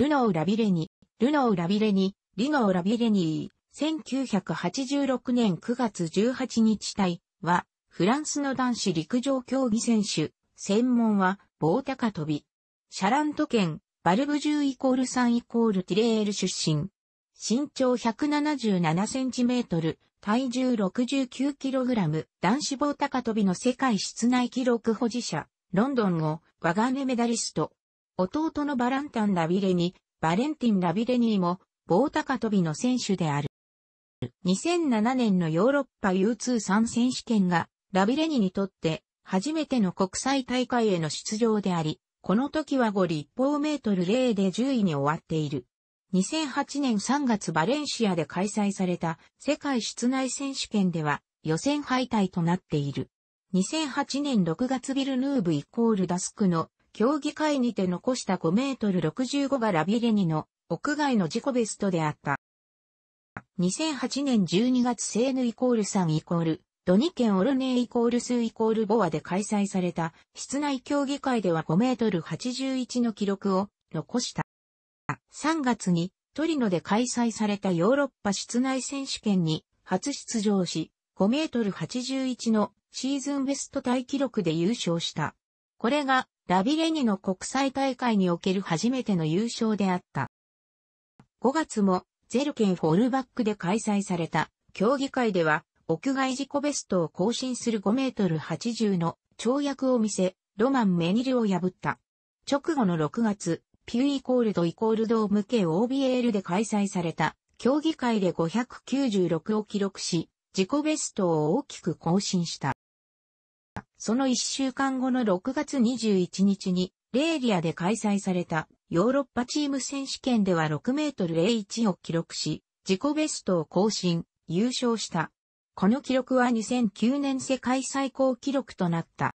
ルノー・ラビレニ、ルノー・ラビレニ、リノー・ラビレニー、1986年9月18日隊は、フランスの男子陸上競技選手、専門は、棒高跳び。シャラント県、バルブ10イコール3イコールティレール出身。身長177センチメートル、体重69キログラム、男子棒高跳びの世界室内記録保持者、ロンドンを、ワガネメダリスト、弟のバランタン・ラビレニ、バレンティン・ラビレニーも棒高跳びの選手である。2007年のヨーロッパ U23 選手権がラビレニにとって初めての国際大会への出場であり、この時は5立方メートル0で10位に終わっている。2008年3月バレンシアで開催された世界室内選手権では予選敗退となっている。2008年6月ビルヌーブイコールダスクの競技会にて残した5メートル65がラビレニの屋外の自己ベストであった。2008年12月セーヌイコール3イコール、ドニケンオルネイコールスイコールボアで開催された室内競技会では5メートル81の記録を残した。3月にトリノで開催されたヨーロッパ室内選手権に初出場し、5メートル81のシーズンベスト大記録で優勝した。これがラビレニの国際大会における初めての優勝であった。5月もゼルケンフォールバックで開催された競技会では屋外自己ベストを更新する5メートル80の跳躍を見せ、ロマン・メニルを破った。直後の6月、ピューイコールドイコールドを向け OBL で開催された競技会で596を記録し、自己ベストを大きく更新した。その一週間後の6月21日に、レーリアで開催されたヨーロッパチーム選手権では6メートル01を記録し、自己ベストを更新、優勝した。この記録は2009年世界最高記録となった。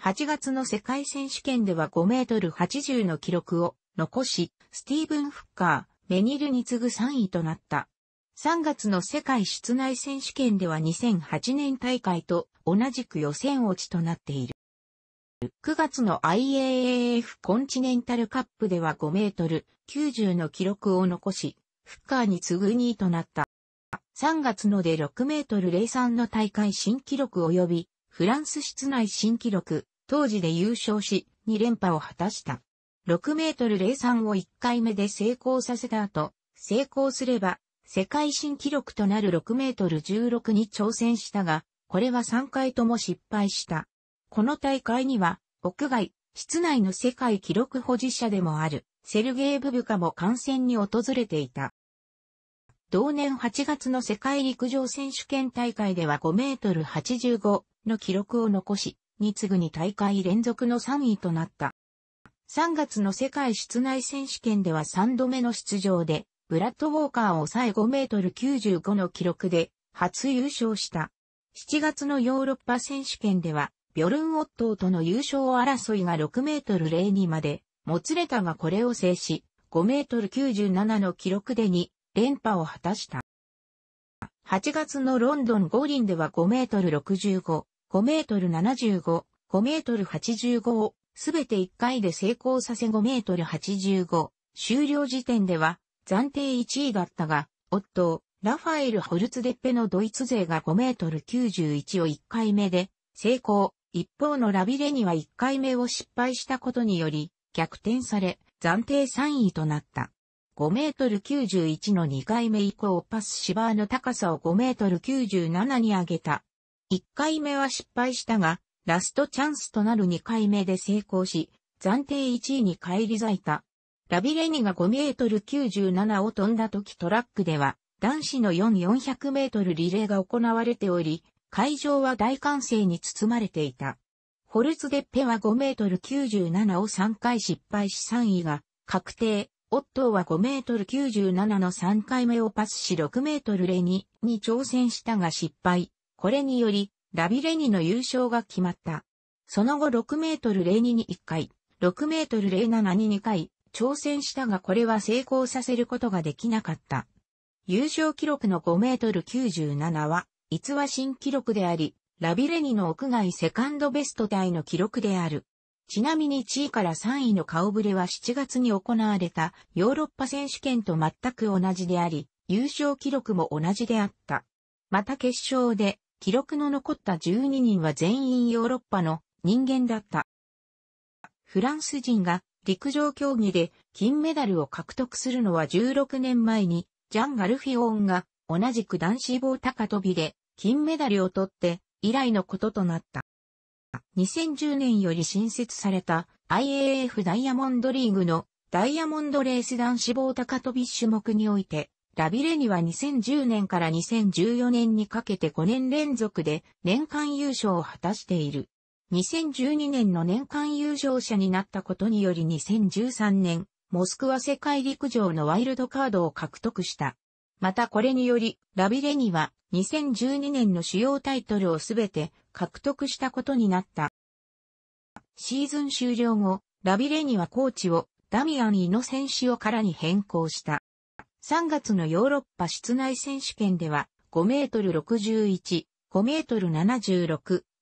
8月の世界選手権では5メートル80の記録を残し、スティーブン・フッカー、メニルに次ぐ3位となった。3月の世界室内選手権では2008年大会と同じく予選落ちとなっている。9月の IAAF コンチネンタルカップでは5メートル90の記録を残し、フッカーに次ぐ2位となった。3月ので6メートル03の大会新記録及び、フランス室内新記録、当時で優勝し、2連覇を果たした。6メートル03を1回目で成功させた後、成功すれば、世界新記録となる6メートル16に挑戦したが、これは3回とも失敗した。この大会には、屋外、室内の世界記録保持者でもある、セルゲイ・ブブカも観戦に訪れていた。同年8月の世界陸上選手権大会では5メートル85の記録を残し、に次ぐに大会連続の3位となった。3月の世界室内選手権では3度目の出場で、ブラッド・ウォーカーを抑え5メートル95の記録で初優勝した。7月のヨーロッパ選手権では、ビョルン・オットーとの優勝争いが6メートル02まで、もつれたがこれを制し、5メートル97の記録で2連覇を果たした。8月のロンドン五輪では5メートル65、5メートル75、5メートル85をすべて1回で成功させ5メートル85、終了時点では暫定1位だったが、オットー、ラファエル・ホルツデッペのドイツ勢が5メートル91を1回目で成功。一方のラビレニは1回目を失敗したことにより逆転され暫定3位となった。5メートル91の2回目以降パスシバーの高さを5メートル97に上げた。1回目は失敗したが、ラストチャンスとなる2回目で成功し、暫定1位に返り咲いた。ラビレニが5メートル97を飛んだ時トラックでは、男子の4400メートルリレーが行われており、会場は大歓声に包まれていた。ホルツデッペは5メートル97を3回失敗し3位が確定。オットーは5メートル97の3回目をパスし6メートルレニに挑戦したが失敗。これにより、ラビレニの優勝が決まった。その後6メートル02に1回、6メートル07に2回、挑戦したがこれは成功させることができなかった。優勝記録の5メートル97は、逸話新記録であり、ラビレニの屋外セカンドベストタイの記録である。ちなみに1位から3位の顔ぶれは7月に行われたヨーロッパ選手権と全く同じであり、優勝記録も同じであった。また決勝で、記録の残った12人は全員ヨーロッパの人間だった。フランス人が陸上競技で金メダルを獲得するのは16年前にジャン・ガルフィオンが同じく男子棒高跳びで金メダルを取って以来のこととなった。2010年より新設された IAF ダイヤモンドリーグのダイヤモンドレース男子棒高跳び種目において、ラビレニは2010年から2014年にかけて5年連続で年間優勝を果たしている。2012年の年間優勝者になったことにより2013年モスクワ世界陸上のワイルドカードを獲得した。またこれにより、ラビレニは2012年の主要タイトルをすべて獲得したことになった。シーズン終了後、ラビレニはコーチをダミアン・イノセンシオからに変更した。3月のヨーロッパ室内選手権では5メートル61、5メートル76、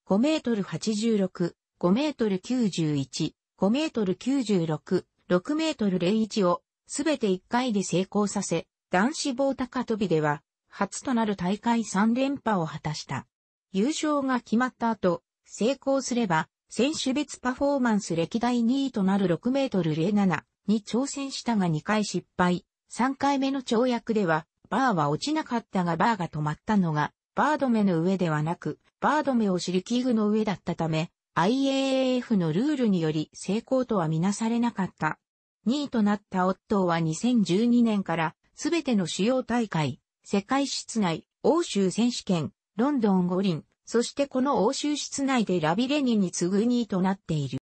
5メートル86、5メートル91、5メートル96、6メートル01をすべて1回で成功させ、男子棒高跳びでは、初となる大会3連覇を果たした。優勝が決まった後、成功すれば、選手別パフォーマンス歴代2位となる6メートル07に挑戦したが2回失敗。3回目の跳躍では、バーは落ちなかったがバーが止まったのが、バー止めの上ではなく、バー止めを尻器具の上だったため、IAAF のルールにより成功とはみなされなかった。2位となったオットーは2012年からすべての主要大会、世界室内、欧州選手権、ロンドン五輪、そしてこの欧州室内でラビレニに次ぐ2位となっている。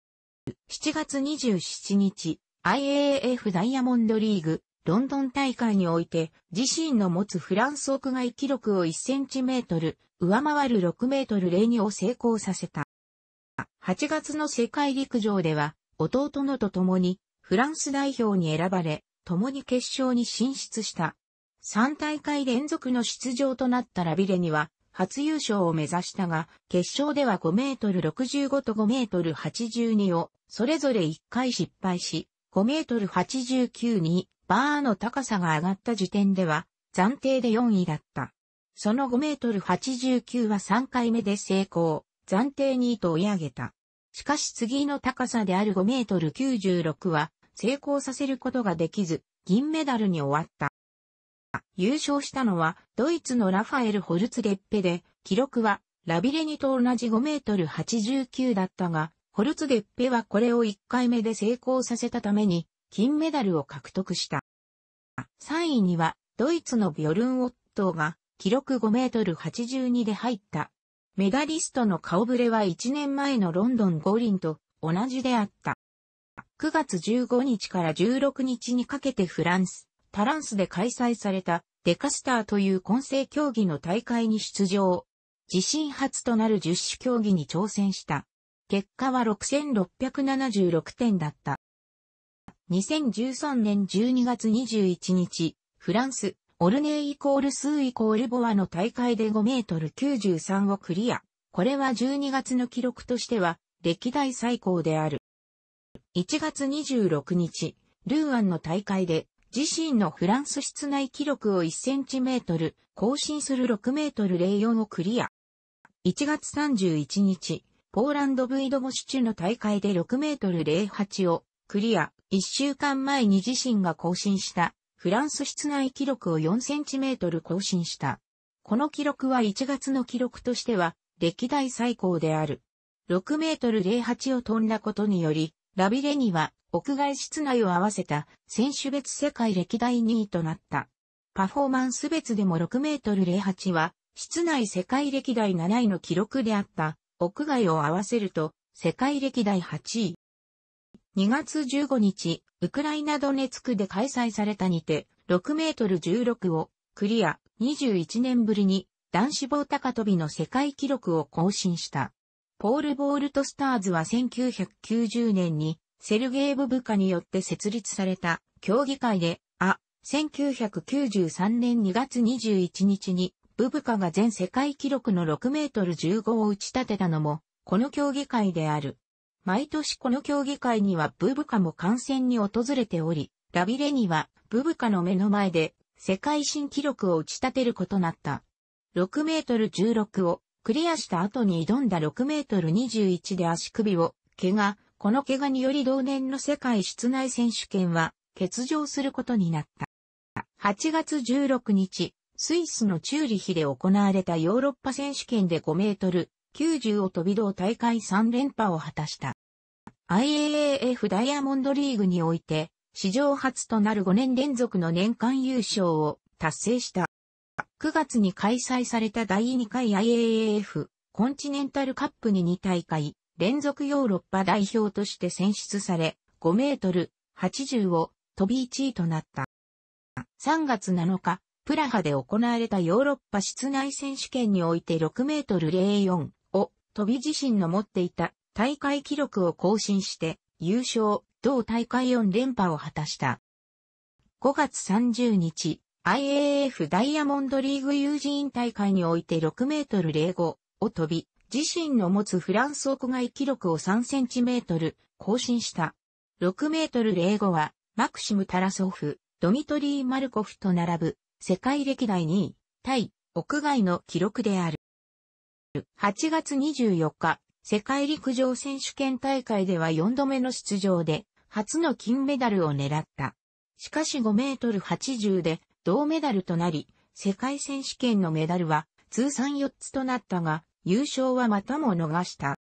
7月27日、IAAF ダイヤモンドリーグ、ロンドン大会において、自身の持つフランス屋外記録を1センチメートル、上回る6メートル02を成功させた。8月の世界陸上では、弟のと共に、フランス代表に選ばれ、共に決勝に進出した。3大会連続の出場となったラビレには、初優勝を目指したが、決勝では5メートル65と5メートル82を、それぞれ1回失敗し、5メートル89に、バーの高さが上がった時点では、暫定で4位だった。その5メートル89は3回目で成功。暫定2位と追い上げた。しかし次の高さである5メートル96は成功させることができず、銀メダルに終わった。優勝したのはドイツのラファエル・ホルツゲッペで、記録はラビレニと同じ5メートル89だったが、ホルツゲッペはこれを1回目で成功させたために金メダルを獲得した。3位にはドイツのビョルン・オットーが記録5メートル82で入った。メダリストの顔ぶれは1年前のロンドン五輪と同じであった。9月15日から16日にかけてフランス、タランスで開催されたデカスターという混成競技の大会に出場。自身初となる十種競技に挑戦した。結果は6676点だった。2013年12月21日、フランス、オルネイイコール数イコールボアの大会で5メートル93をクリア。これは12月の記録としては、歴代最高である。1月26日、ルーアンの大会で、自身のフランス室内記録を1センチメートル、更新する6メートル04をクリア。1月31日、ポーランドブイドボシチュの大会で6メートル08をクリア。1週間前に自身が更新したフランス室内記録を4センチメートル更新した。この記録は1月の記録としては歴代最高である。6メートル08を飛んだことにより、ラビレには屋外室内を合わせた選手別世界歴代2位となった。パフォーマンス別でも6メートル08は室内世界歴代7位の記録であった。屋外を合わせると世界歴代8位。2月15日、ウクライナドネツクで開催されたにて、6メートル16をクリア21年ぶりに男子棒高跳びの世界記録を更新した。ポール・ボールト・スターズは1990年にセルゲイ・ブブカによって設立された競技会で、あ、1993年2月21日にブブカが全世界記録の6メートル15を打ち立てたのも、この競技会である。毎年この競技会にはブブカも観戦に訪れており、ラビレにはブブカの目の前で世界新記録を打ち立てることになった。6メートル16をクリアした後に挑んだ6メートル21で足首を怪我、この怪我により同年の世界室内選手権は欠場することになった。8月16日、スイスのチューリヒで行われたヨーロッパ選手権で5メートル90を飛び道大会3連覇を果たした。IAAF ダイヤモンドリーグにおいて、史上初となる5年連続の年間優勝を達成した。9月に開催された第2回 IAAF コンチネンタルカップに2大会連続ヨーロッパ代表として選出され、5メートル80を飛び1位となった。3月7日、プラハで行われたヨーロッパ室内選手権において6メートル04を飛び自身の持っていた大会記録を更新して優勝、同大会4連覇を果たした。5月30日、IAF ダイヤモンドリーグ友人大会において6メートル05を飛び、自身の持つフランス屋外記録を3センチメートル更新した。6メートル05は、マクシム・タラソフ、ドミトリー・マルコフと並ぶ、世界歴代2位、対、屋外の記録である。8月24日、世界陸上選手権大会では4度目の出場で、初の金メダルを狙った。しかし5メートル80で銅メダルとなり、世界選手権のメダルは通算4つとなったが、優勝はまたも逃した。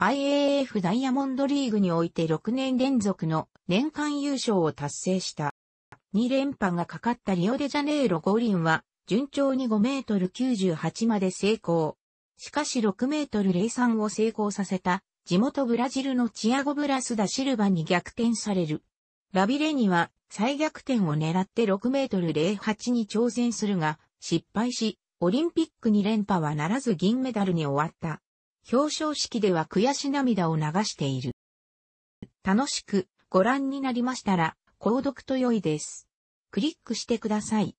IAF ダイヤモンドリーグにおいて6年連続の年間優勝を達成した。2連覇がかかったリオデジャネイロ五輪は、順調に5メートル98まで成功。しかし6メートル03を成功させた、地元ブラジルのチアゴ・ブラスダ・シルバに逆転される。ラビレには再逆転を狙って6メートル08に挑戦するが、失敗し、オリンピックに連覇はならず銀メダルに終わった。表彰式では悔し涙を流している。楽しくご覧になりましたら、購読と良いです。クリックしてください。